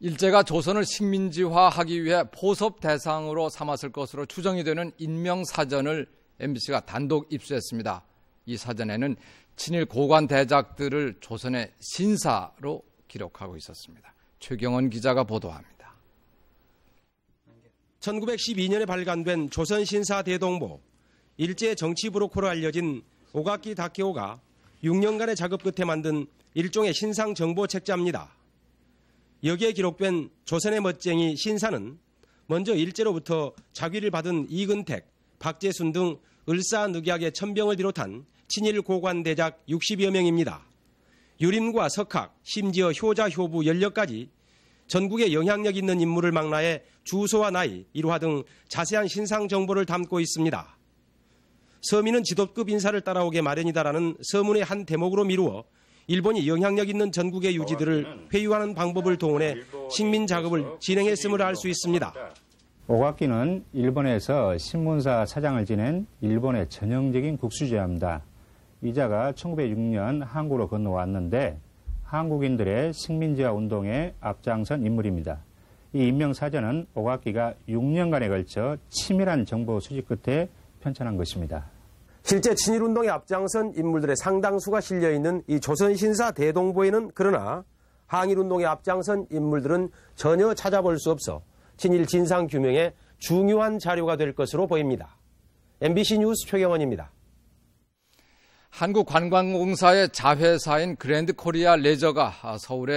일제가 조선을 식민지화하기 위해 포섭 대상으로 삼았을 것으로 추정이 되는 인명사전을 MBC가 단독 입수했습니다. 이 사전에는 친일 고관 대작들을 조선의 신사로 기록하고 있었습니다. 최경원 기자가 보도합니다. 1912년에 발간된 조선신사 대동보 일제 정치 브로커로 알려진 오가키 다케오가 6년간의 작업 끝에 만든 일종의 신상 정보 책자입니다. 여기에 기록된 조선의 멋쟁이 신사는 먼저 일제로부터 자위를 받은 이근택, 박재순 등 을사늑약의 천병을 비롯한 친일 고관 대작 60여 명입니다. 유림과 석학, 심지어 효자, 효부, 연력까지 전국에 영향력 있는 인물을 망라해 주소와 나이, 일화 등 자세한 신상 정보를 담고 있습니다. 서민은 지도급 인사를 따라오게 마련이다라는 서문의 한 대목으로 미루어 일본이 영향력 있는 전국의 유지들을 어, 회유하는 방법을 동원해 식민 작업을 진행했음을 알 수 있습니다. 오가키는 일본에서 신문사 사장을 지낸 일본의 전형적인 국수제입니다. 이자가 1906년 한국으로 건너왔는데 한국인들의 식민지화 운동에 앞장선 인물입니다. 이 인명사전은 오가키가 6년간에 걸쳐 치밀한 정보 수집 끝에 편찬한 것입니다. 실제 친일운동의 앞장선 인물들의 상당수가 실려있는 이 조선신사 대동보에는 그러나 항일운동의 앞장선 인물들은 전혀 찾아볼 수 없어 친일 진상규명에 중요한 자료가 될 것으로 보입니다. MBC 뉴스 최경원입니다. 한국관광공사의 자회사인 그랜드코리아 레저가 서울에